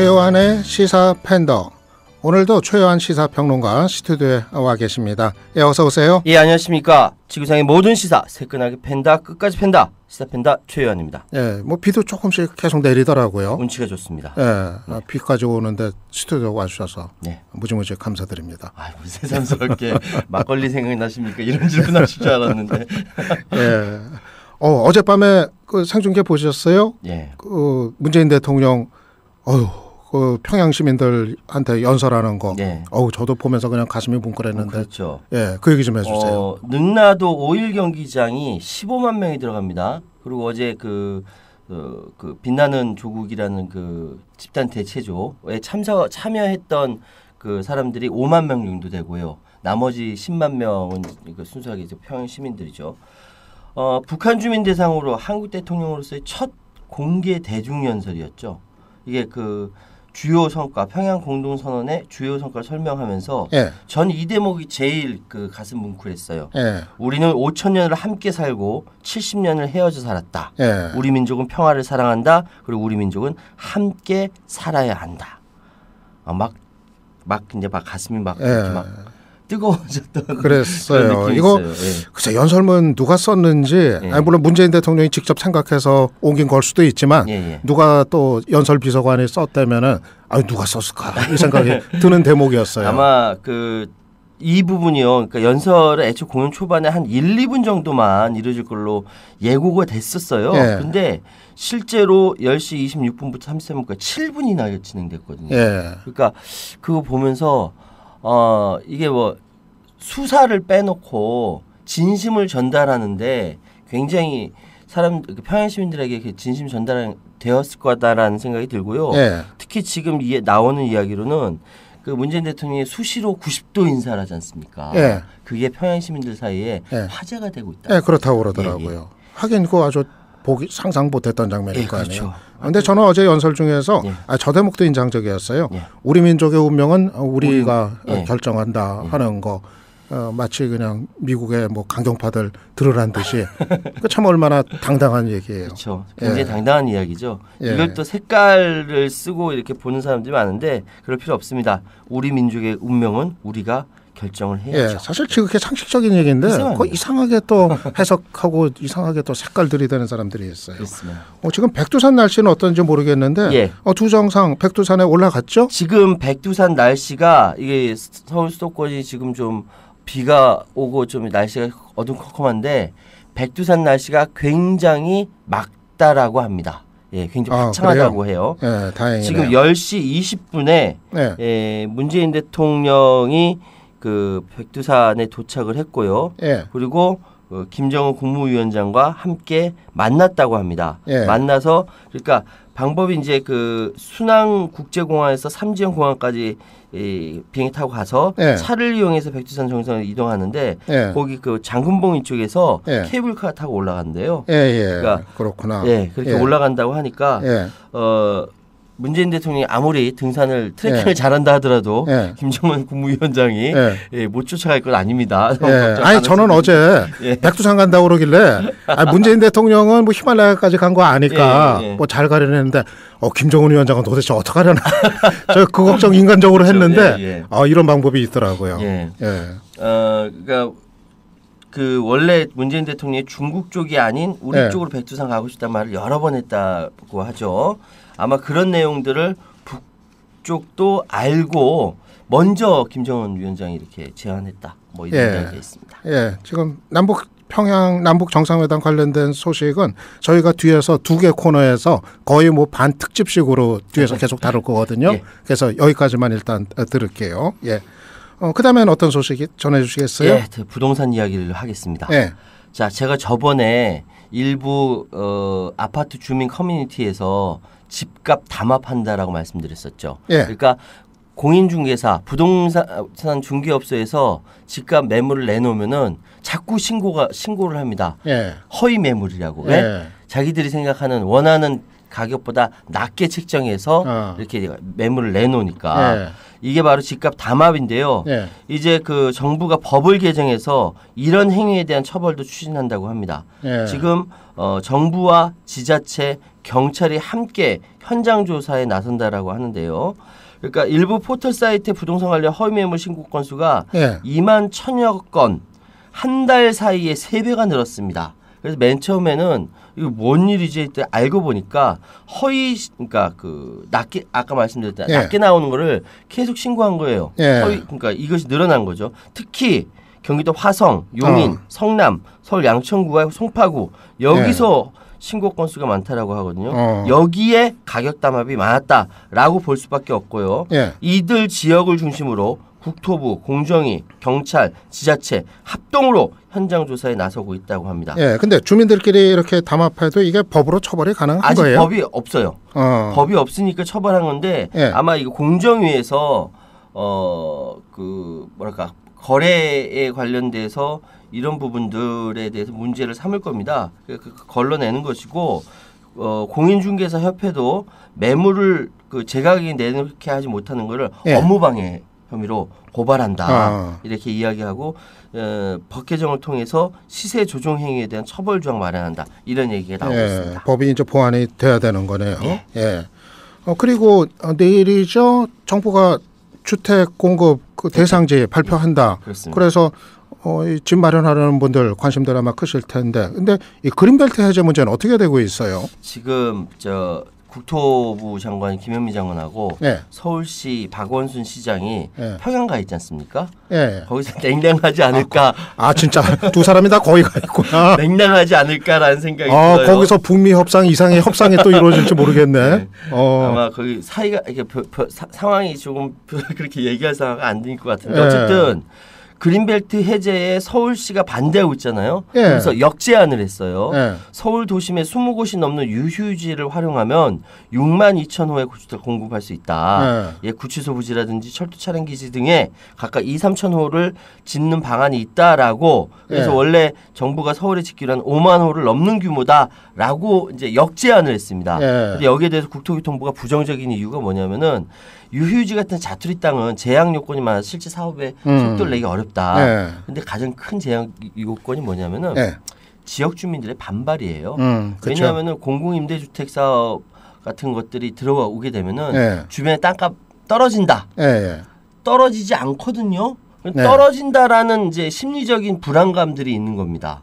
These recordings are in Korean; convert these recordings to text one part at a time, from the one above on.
최요한의 시사 팬더. 오늘도 최요한 시사평론가 시튜디오에와 계십니다. 예, 어서 오세요. 예, 안녕하십니까. 지구상의 모든 시사 새끈하게 팬다 끝까지 팬다 시사 팬다 최요한입니다. 예, 뭐 비도 조금씩 계속 내리더라고요. 운치가 좋습니다. 예, 네. 비까지 오는데 스튜디오 와주셔서 네. 무지무지 감사드립니다. 아, 뭐새스럽게 막걸리 생각이 나십니까? 이런 질문하실 줄 알았는데. 예. 어, 어젯밤에 그 생중계 보셨어요? 예. 그 문재인 대통령 어휴 그 평양 시민들한테 연설하는 거. 네. 어우 저도 보면서 그냥 가슴이 뭉클했는데. 어, 그렇죠. 예, 그 얘기 좀 해주세요. 어, 능라도 5일 경기장이 15만 명이 들어갑니다. 그리고 어제 그, 그, 그 빛나는 조국이라는 그 집단 대체조에 참석 참여했던 그 사람들이 5만 명 정도 되고요. 나머지 10만 명은 순수하게 이제 평양 시민들이죠. 어, 북한 주민 대상으로 한국 대통령으로서의 첫 공개 대중연설이었죠. 이게 그 주요 성과 평양 공동 선언의 주요 성과를 설명하면서 예. 전이 대목이 제일 그 가슴 뭉클했어요. 예. 우리는 5천 년을 함께 살고 70년을 헤어져 살았다. 예. 우리 민족은 평화를 사랑한다. 그리고 우리 민족은 함께 살아야 한다. 아, 막, 막 이제 막 가슴이 막 이렇게 예. 막 뜨거워졌던 그랬어요. 이거 예. 그쵸 연설문 누가 썼는지 예. 아니, 물론 문재인 대통령이 직접 생각해서 옮긴 걸 수도 있지만 예. 예. 누가 또 연설 비서관이 썼다면은 아 누가 썼을까 이 생각이 예. 드는 대목이었어요. 아마 그 이 부분이요. 그러니까 연설은 애초 공연 초반에 한 1, 2분 정도만 이루어질 걸로 예고가 됐었어요. 예. 근데 실제로 10시 26분부터 33분까지 그러니까 7분이나 진행됐거든요. 예. 그러니까 그거 보면서 어 이게 뭐 수사를 빼놓고 진심을 전달하는데 굉장히 사람 그 평양 시민들에게 진심 전달되었을 거다라는 생각이 들고요. 네. 특히 지금 이, 에 나오는 이야기로는 그 문재인 대통령이 수시로 90도 인사를 하지 않습니까? 네. 그게 평양 시민들 사이에 예. 화제가 되고 있다. 예, 그렇다고 그러더라고요. 하긴 그 아주 보기 상상 못했던 장면일 예, 거 아니에요. 그렇죠. 아, 데 저는 어제 연설 중에서 예. 아, 저 대목도 인상적이었어요. 예. 우리 민족의 운명은 우리가 우리, 예. 결정한다 예. 하는 거. 어, 마치 그냥 미국의 뭐 강경파들 들으란 듯이 그 참 얼마나 당당한 얘기예요. 그렇죠. 굉장히 예. 당당한 이야기죠. 이걸 또 색깔을 쓰고 이렇게 보는 사람들이 많은데 그럴 필요 없습니다. 우리 민족의 운명은 우리가 결정을 예, 해야죠. 예, 사실 지극히 상식적인 얘기인데 이상하게 또 해석하고 이상하게 또 색깔 들이대는 사람들이 있어요. 그렇습니다. 어, 지금 백두산 날씨는 어떤지 모르겠는데 예. 어, 두 정상 백두산에 올라갔죠? 지금 백두산 날씨가 이게 서울 수도권이 지금 좀 비가 오고 좀 날씨가 어둠컴컴한데 백두산 날씨가 굉장히 막다라고 합니다. 예, 굉장히 아, 화창하다고 아, 해요. 예, 다행이네요. 지금 10시 20분에 예. 예 문재인 대통령이 그 백두산에 도착을 했고요. 예. 그리고 어, 김정은 국무위원장과 함께 만났다고 합니다. 예. 만나서 그러니까 방법이 이제 그 순항 국제공항에서 삼지연 공항까지 이 비행기 타고 가서 예. 차를 이용해서 백두산 정상을 이동하는데 예. 거기 그 장금봉 이쪽에서 예. 케이블카 타고 올라간대요. 예, 예. 그러니까 그렇구나. 예, 그렇게 올라간다고 하니까 어 문재인 대통령이 아무리 등산을 트레킹을 예. 잘한다 하더라도 예. 김정은 국무위원장이 예. 예, 못 쫓아갈 건 아닙니다. 예. 아니 저는 어제 예. 백두산 간다고 그러길래 아니, 문재인 대통령은 뭐 히말라야까지 간 거 아니까 예, 뭐잘가려 했는데 어, 김정은 위원장은 도대체 어떻게 하려나 저그 걱정 인간적으로 그렇죠. 했는데 어, 이런 방법이 있더라고요. 예. 어, 그러니까 그 원래 문재인 대통령이 중국 쪽이 아닌 우리 쪽으로 백두산 가고 싶단 말을 여러 번 했다고 하죠. 아마 그런 내용들을 북쪽도 알고 먼저 김정은 위원장이 이렇게 제안했다. 뭐 이런 예. 이야기가 있습니다. 예. 지금 남북 평양 남북 정상회담 관련된 소식은 저희가 뒤에서 두 개 코너에서 거의 뭐 반 특집식으로 뒤에서 계속 다룰 거거든요. 예. 그래서 여기까지만 일단 들을게요. 예. 어, 그다음엔 어떤 소식 전해 주시겠어요? 예, 부동산 이야기를 하겠습니다. 예. 자, 제가 저번에 일부 어, 아파트 주민 커뮤니티에서 집값 담합한다라고 말씀드렸었죠. 예. 그러니까 공인중개사, 부동산 중개업소에서 집값 매물을 내놓으면은 자꾸 신고가 신고를 합니다. 예. 허위 매물이라고. 왜? 예. 자기들이 생각하는 원하는 가격보다 낮게 책정해서 어. 이렇게 매물을 내놓으니까 예. 이게 바로 집값 담합인데요. 예. 이제 그 정부가 법을 개정해서 이런 행위에 대한 처벌도 추진한다고 합니다. 예. 지금 어, 정부와 지자체 경찰이 함께 현장 조사에 나선다라고 하는데요. 그러니까 일부 포털 사이트 부동산 관련 허위 매물 신고 건수가 네. 예. 2만 천여 건 한 달 사이에 세 배가 늘었습니다. 그래서 맨 처음에는 이거 뭔 일이지 때 알고 보니까 허위 그러니까 그 낮게 아까 말씀드렸다 낮게 예. 나오는 거를 계속 신고한 거예요. 예. 허위 그러니까 이것이 늘어난 거죠. 특히 경기도 화성, 용인, 어. 성남, 서울 양천구와 송파구 여기서 예. 신고 건수가 많다라고 하거든요. 어. 여기에 가격 담합이 많았다라고 볼 수밖에 없고요. 예. 이들 지역을 중심으로 국토부, 공정위, 경찰, 지자체 합동으로 현장 조사에 나서고 있다고 합니다. 예, 근데 주민들끼리 이렇게 담합해도 이게 법으로 처벌이 가능한 아직 거예요? 법이 없어요. 어. 법이 없으니까 처벌한 건데 예. 아마 이거 공정위에서 어 그 뭐랄까 거래에 관련돼서 이런 부분들에 대해서 문제를 삼을 겁니다. 그, 그, 그 걸러내는 것이고 어, 공인중개사 협회도 매물을 그 제각이 내놓게 하지 못하는 것을 예. 업무방해 혐의로 고발한다 아. 이렇게 이야기하고 어, 법 개정을 통해서 시세 조정 행위에 대한 처벌 조항 마련한다 이런 얘기가 나오고 예. 있습니다. 법이 이제 보완이 돼야 되는 거네요. 예. 예. 어, 그리고 내일이죠 정부가 주택 공급 그 대상제 지 발표한다. 그렇습니다. 그래서 어, 이집 마련하려는 분들 관심들 아마 크실 텐데. 근데 이 그린벨트 해제 문제는 어떻게 되고 있어요? 지금 저 국토부 장관 김현미 장관하고 네. 서울시 박원순 시장이 네. 평양 가 있지 않습니까? 네. 거기서 냉랭하지 않을까? 아, 아 진짜 두 사람이 다 거기 가 있구나. 냉랭하지 않을까라는 생각이 아, 들어요. 거기서 북미 협상 이상의 협상이 또 이루어질지 모르겠네. 네. 어. 아마 거기 사이가 이렇게 벼, 벼, 사, 상황이 조금 그렇게 얘기할 상황이 안될 것 같은데 어쨌든. 그린벨트 해제에 서울시가 반대하고 있잖아요. 예. 그래서 역제안을 했어요. 예. 서울 도심에 20곳이 넘는 유휴지를 활용하면 6만 2천 호의 구주택 공급할 수 있다. 예. 예. 구치소 부지라든지 철도 차량 기지 등에 각각 2, 3천 호를 짓는 방안이 있다라고 그래서 예. 원래 정부가 서울에 짓기로 한 5만 호를 넘는 규모다라고 이제 역제안을 했습니다. 예. 근데 여기에 대해서 국토교통부가 부정적인 이유가 뭐냐면은 유휴지 같은 자투리 땅은 제약 요건이 많아 실제 사업에 음. 속도를 내기 어렵다. 그런데 네. 가장 큰 제약 요건이 뭐냐면은 네. 지역 주민들의 반발이에요. 음, 왜냐하면은 공공 임대주택 사업 같은 것들이 들어오게 되면은 네. 주변에 땅값 떨어진다. 네. 떨어지지 않거든요. 네. 떨어진다라는 이제 심리적인 불안감들이 있는 겁니다.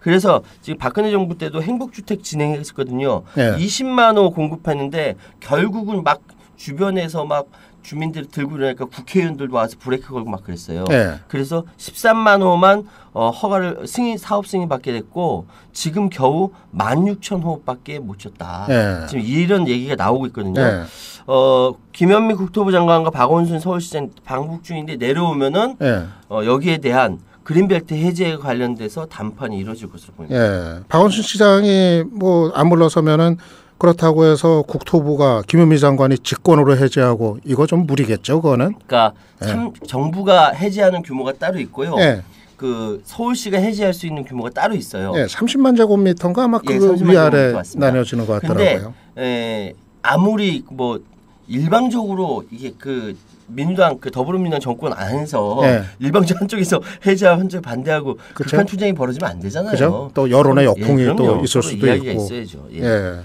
그래서 지금 박근혜 정부 때도 행복주택 진행했었거든요. 20만 호 공급했는데 결국은 막 주변에서 막 주민들 들고 이러니까 국회의원들도 와서 브레이크 걸고 막 그랬어요. 네. 그래서 13만 호만 어, 허가를 승인 사업 승인 받게 됐고 지금 겨우 16,000 호밖에 못 쳤다. 네. 지금 이런 얘기가 나오고 있거든요. 네. 어, 김현미 국토부 장관과 박원순 서울시장 방북 중인데 내려오면은 네. 어, 여기에 대한 그린벨트 해제에 관련돼서 담판이 이루어질 것으로 보입니다. 예. 박원순 시장이 뭐 안 물러서면은 그렇다고 해서 국토부가 김현미 장관이 직권으로 해제하고 이거 좀 무리겠죠, 그거는. 그러니까 예. 참 정부가 해제하는 규모가 따로 있고요. 예. 그 서울시가 해제할 수 있는 규모가 따로 있어요. 예, 30만 제곱미터인가 아마 예, 그 예, 위아래 나뉘지는것 같더라고요. 근데 에, 아무리 뭐 일방적으로 이게 그 민주당 그 더불어민주당 정권 안에서 네. 일방적 한쪽에서 해제와 한쪽 반대하고 그쵸? 극한 투쟁이 벌어지면 안 되잖아요. 그쵸? 또 여론의 역풍이 예, 또 있을 수도 있고. 있어야죠. 예. 예.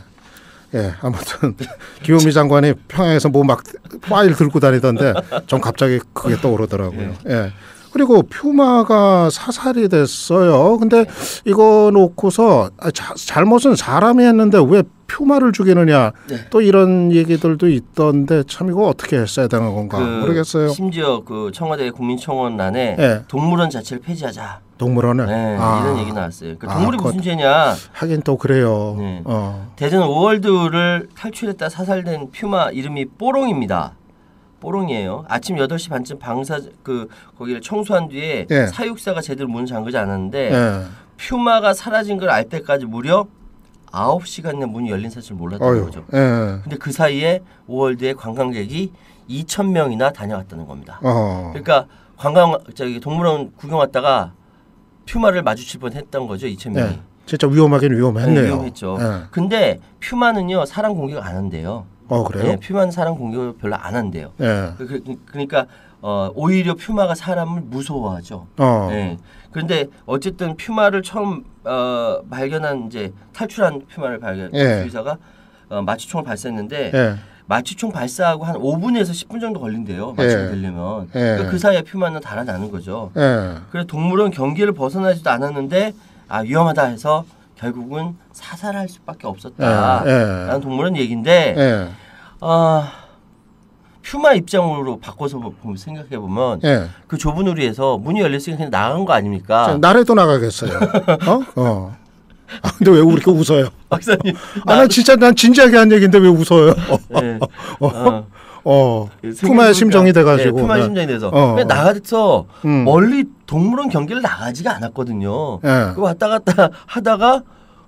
예, 아무튼 기호미 장관이 평양에서 뭐 막 파일 들고 다니던데 전 갑자기 그게 떠오르더라고요. 예. 예. 그리고 퓨마가 사살이 됐어요. 근데 이거 놓고서 아, 자, 잘못은 사람이 했는데 왜 퓨마를 죽이느냐 네. 또 이런 얘기들도 있던데 참 이거 어떻게 했어야 되는 건가 그 모르겠어요. 심지어 그 청와대 국민청원란에 네. 예. 동물원 자체를 폐지하자. 동물원을 네, 아. 이런 얘기 나왔어요. 그 아, 동물이 아, 무슨 죄냐? 하긴 또 그래요. 네. 어. 대전 5월드를 탈출했다 사살된 퓨마 이름이 뽀롱입니다. 뽀롱이에요. 아침 8시 반쯤 방사 그 거기를 청소한 뒤에 네. 사육사가 제대로 문을 잠그지 않았는데 네. 퓨마가 사라진 걸 알 때까지 무려 9시간내 문이 열린 사실 몰랐던 어휴, 거죠. 예. 근데 그 사이에 5월드에 관광객이 2천 명이나 다녀왔다는 겁니다. 어. 그러니까 관광 저기 동물원 구경 왔다가 퓨마를 마주칠 뻔했던 거죠 이천명이 네. 진짜 위험하긴 위험했네요. 네, 위험했죠. 네. 근데 퓨마는요 사람 공격 안 한대요. 어 그래요? 네, 퓨마는 사람 공격을 별로 안 한대요. 네. 그, 그 러니까 어, 오히려 퓨마가 사람을 무서워하죠. 어. 네. 그런데 어쨌든 퓨마를 처음 어, 발견한 이제 탈출한 퓨마를 발견 예. 주의사가 어, 마취총을 발사했는데. 예. 마취총 발사하고 한 5분에서 10분 정도 걸린대요. 마취가 되려면. 예. 예. 그러니까 그 사이에 피만은 달아나는 거죠. 예. 그래서 동물은 경계를 벗어나지도 않았는데 아 위험하다 해서 결국은 사살할 수밖에 없었다라는 예, 예. 동물은 얘기인데 어, 퓨마 입장으로 바꿔서 생각해 보면 그 좁은 우리에서 문이 열렸으니까 그냥 나간 거 아닙니까? 나래도 나가겠어요. 어? 어. 근데 왜 그렇게 웃어요? 박사님. 아, 나 진짜 난 진지하게 한 얘기인데 왜 웃어요? 네. 어. 어. 어. 그 어. 심정이 그러니까. 네, 돼가지고. 품아 네. 심정이 돼서. 어, 나가서 음. 멀리 동물원 경기를 나가지가 않았거든요. 네. 왔다 갔다 하다가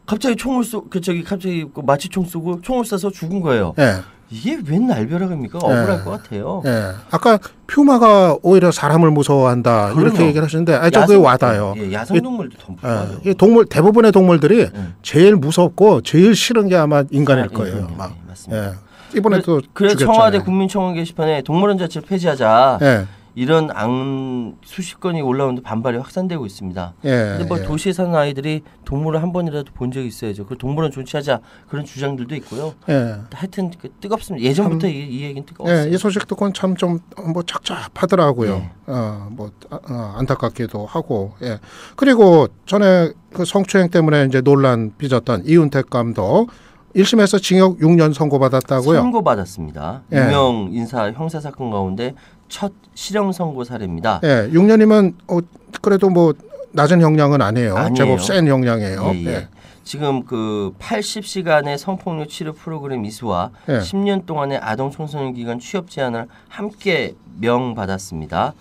갑자기 총을 쏘, 그 저기 갑자기 그 마취총 쏘고 총을 쏴서 죽은 거예요. 네. 이게 웬 날벼락입니까? 억울할 예. 것 같아요. 예. 아까 퓨마가 오히려 사람을 무서워한다 그럼요. 이렇게 얘기를 하시는데 아, 저게 와닿아요. 예, 야생 동물도 덤프죠. 예. 동물 대부분의 동물들이 예. 제일 무섭고 제일 싫은 게 아마 인간일 아, 예, 거예요. 예, 막. 맞습니다. 이번에 그, 또 그래, 그 청와대 국민청원 게시판에 동물원 자체를 폐지하자. 예. 이런 안 수십 건이 올라오는데 반발이 확산되고 있습니다. 예, 근데 뭐 예. 도시에 사는 아이들이 동물을 한 번이라도 본 적이 있어야죠. 그 동물원 존치하자 그런 주장들도 있고요. 예. 하여튼 그 뜨겁습니다. 예전부터 참, 이, 이 얘기는 뜨거웠어요. 예, 이 소식 듣고 참좀 뭐 착잡하더라고요. 예. 네. 어뭐 아, 어, 안타깝기도 하고 예. 그리고 전에 그 성추행 때문에 이제 논란 빚었던 이윤택 감독 1심에서 징역 6년 선고받았다고요? 선고받았습니다. 예. 유명 인사 형사 사건 가운데 첫 실형 선고 사례입니다. 예, 6년이면 어, 그래도 뭐 낮은 형량은 아니에요. 아니에요. 제법 센 형량이에요. 예, 예. 예. 지금 그 80시간의 성폭력 치료 프로그램 이수와 10년 예. 동안의 아동 청소년 기간 취업 제한을 함께 명받았습니다.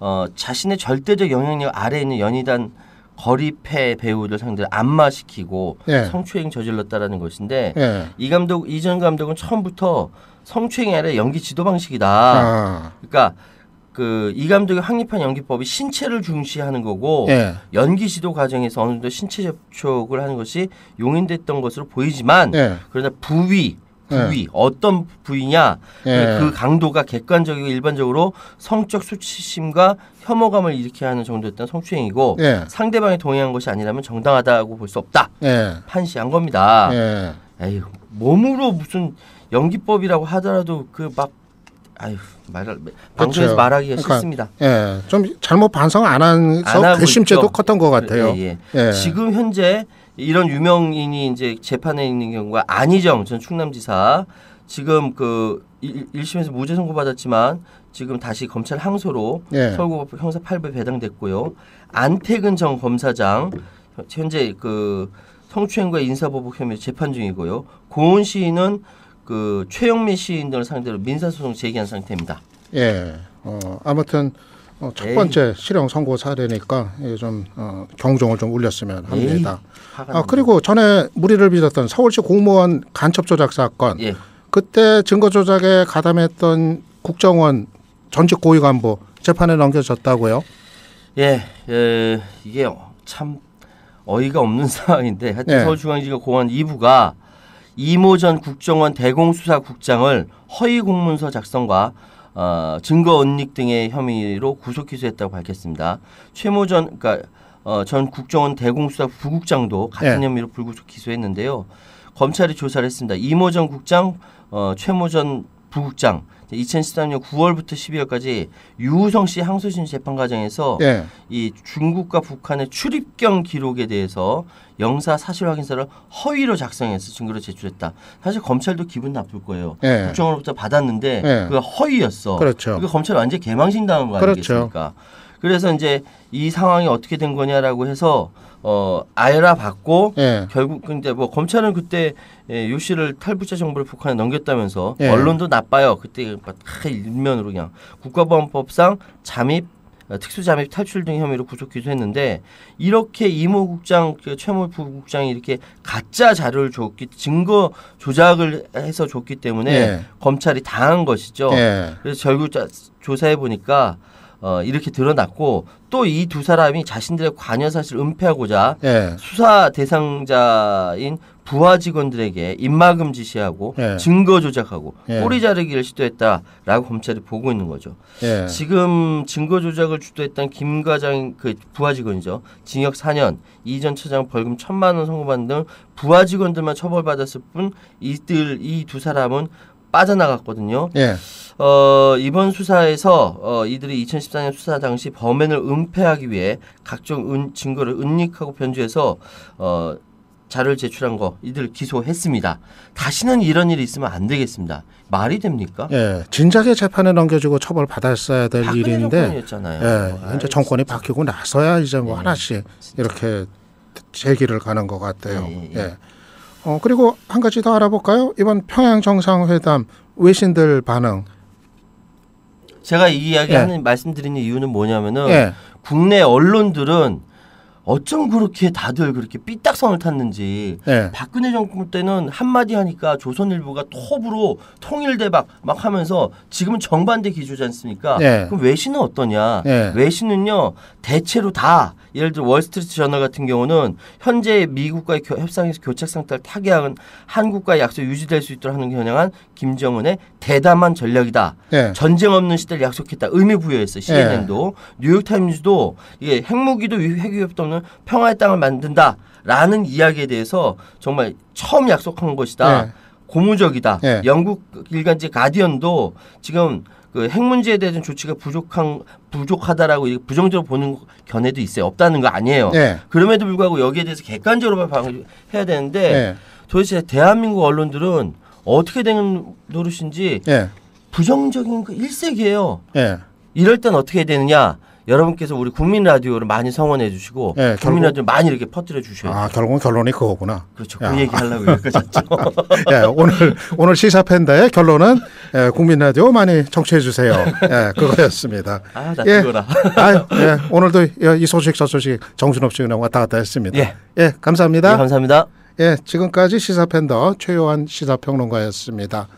어, 자신의 절대적 영향력 아래 있는 연희단 거리패 배우들 상대로 안마시키고 예. 성추행 저질렀다라는 것인데 예. 이 감독 이전 감독은 처음부터 성추행아래 연기 지도 방식이다. 아. 그러니까 그 이감독이 확립한 연기법이 신체를 중시하는 거고 예. 연기 지도 과정에서 어느 정도 신체 접촉을 하는 것이 용인됐던 것으로 보이지만 예. 그러나 부위 부위 예. 어떤 부위냐 그, 예. 그 강도가 객관적이고 일반적으로 성적 수치심과 혐오감을 일으켜야 하는 정도였던 성추행이고 예. 상대방이 동의한 것이 아니라면 정당하다고 볼 수 없다 판시한 겁니다. 에휴 몸으로 무슨 연기법이라고 하더라도 그 막 아휴 말을 방송에서 그렇죠. 말하기가 그러니까, 쉽습니다. 예, 좀 잘못 반성 안 한서 안 괘씸죄도 컸던 것 같아요. 예, 예. 예. 지금 현재 이런 유명인이 이제 재판에 있는 경우가 안희정 전 충남지사 지금 그 1심에서 무죄 선고받았지만 지금 다시 검찰 항소로 예. 서울고법 형사 8부에 배당됐고요. 안태근 전 검사장 현재 그 성추행과 인사보복 혐의 재판 중이고요. 고은 시인은 그 최영미 시인 등을 상대로 민사소송 제기한 상태입니다. 예. 어, 아무튼 어, 첫 번째 에이. 실형 선고 사례니까 좀 어, 경종을 좀 울렸으면 합니다. 아, 그리고 전에 무리를 빚었던 서울시 공무원 간첩 조작 사건 예. 그때 증거 조작에 가담했던 국정원 전직 고위 간부 재판에 넘겨졌다고요? 예, 예 이게 참 어이가 없는 상황인데 하여튼 예. 서울중앙지검 공안 2부가 이모 전 국정원 대공수사국장을 허위 공문서 작성과 어, 증거 은닉 등의 혐의로 구속 기소했다고 밝혔습니다. 최모 전 그러니까 어, 전 국정원 대공수사 부국장도 같은 예. 혐의로 불구속 기소했는데요. 검찰이 조사를 했습니다. 이모 전 국장, 어, 최모 전 부국장 2013년 9월부터 12월까지 유우성 씨 항소심 재판 과정에서 예. 이 중국과 북한의 출입경 기록에 대해서 영사 사실 확인서를 허위로 작성해서 증거로 제출했다. 사실 검찰도 기분 나쁠 거예요. 예. 국정으로부터 받았는데 예. 그가 허위였어. 그렇죠. 그 검찰 완전 히 개망신당한 거 그렇죠. 아니겠습니까? 그렇죠. 그래서 이제 이 상황이 어떻게 된 거냐라고 해서 어 아예라 받고 예. 결국 근데 그 뭐 검찰은 그때 예, 요 씨를 탈북자 정보를 북한에 넘겼다면서 예. 언론도 나빠요. 그때 막 일면으로 그냥 국가보안법상 잠입 어, 특수잠입 탈출 등 혐의로 구속 기소했는데 이렇게 이모 국장 그 최모 부국장이 이렇게 가짜 자료를 줬기 증거 조작을 해서 줬기 때문에 예. 검찰이 당한 것이죠. 예. 그래서 결국 조사해 보니까 어, 이렇게 드러났고 또 이 두 사람이 자신들의 관여 사실을 은폐하고자 예. 수사 대상자인 부하 직원들에게 입막음 지시하고 예. 증거 조작하고 예. 꼬리 자르기를 시도했다라고 검찰이 보고 있는 거죠. 예. 지금 증거 조작을 주도했던 김 과장 그 부하 직원이죠. 징역 4년, 이전처장 벌금 1천만 원 선고받는 등 부하 직원들만 처벌받았을 뿐 이들 이 두 사람은 빠져나갔거든요. 예. 어, 이번 수사에서 어, 이들이 2014년 수사 당시 범행을 은폐하기 위해 각종 은, 증거를 은닉하고 변주해서 어, 자료를 제출한 거 이들 기소했습니다. 다시는 이런 일이 있으면 안 되겠습니다. 말이 됩니까? 예, 진작에 재판에 넘겨주고 처벌 받았어야 될 일인데, 정권이었잖아요. 예, 아, 이제 정권이 진짜. 바뀌고 나서야 이제 뭐 예, 하나씩 진짜. 이렇게 제기를 가는 것 같아요. 예. 예. 예. 예. 어, 그리고 한 가지 더 알아볼까요? 이번 평양 정상회담 외신들 반응. 제가 이 이야기 예. 하는 말씀드리는 이유는 뭐냐면은 예. 국내 언론들은 어쩜 그렇게 다들 그렇게 삐딱선을 탔는지 네. 박근혜 정권 때는 한마디 하니까 조선일보가 톱으로 통일대박 막 하면서 지금은 정반대 기조지 않습니까? 네. 그럼 외신은 어떠냐? 네. 외신은요 대체로 다 예를 들어 월스트리트 저널 같은 경우는 현재 미국과의 겨, 협상에서 교착 상태를 타개하는 한국과의 약속 유지될 수 있도록 하는 겨냥한 김정은의 대담한 전략이다. 네. 전쟁 없는 시대를 약속했다. 의미 부여했어요. 네. CNN도 뉴욕타임즈도 이게 핵무기도 핵위협도 하나님는 평화의 땅을 만든다라는 이야기에 대해서 정말 처음 약속한 것이다. 네. 고무적이다. 네. 영국 일간지 가디언도 지금 그핵 문제에 대한 조치가 부족한 부족하다라고 부정적으로 보는 견해도 있어요. 없다는 거 아니에요. 네. 그럼에도 불구하고 여기에 대해서 객관적으로 해야 되는데 네. 도대체 대한민국 언론들은 어떻게 되는 노릇인지 네. 부정적인 그 일색이에요. 네. 이럴 땐 어떻게 되느냐? 여러분께서 우리 국민 라디오를 많이 성원해 주시고 네, 국민 결 라디오 많이 이렇게 퍼뜨려 주셔야 아, 결국 결론이 그거구나. 그렇죠. 야. 그 얘기 하려고 여기까죠 예, 오늘 오늘 시사 팬다의 결론은 예, 국민 라디오 많이 청취해 주세요. 예, 그거였습니다. 아, 나 뜨거라. 예, 아, 예. 오늘도 이 소식 저 소식 정신없이 그냥 왔다 갔다 했습니다. 예. 예, 감사합니다. 예, 감사합니다. 예, 지금까지 시사 팬더 최요한 시사 평론가였습니다.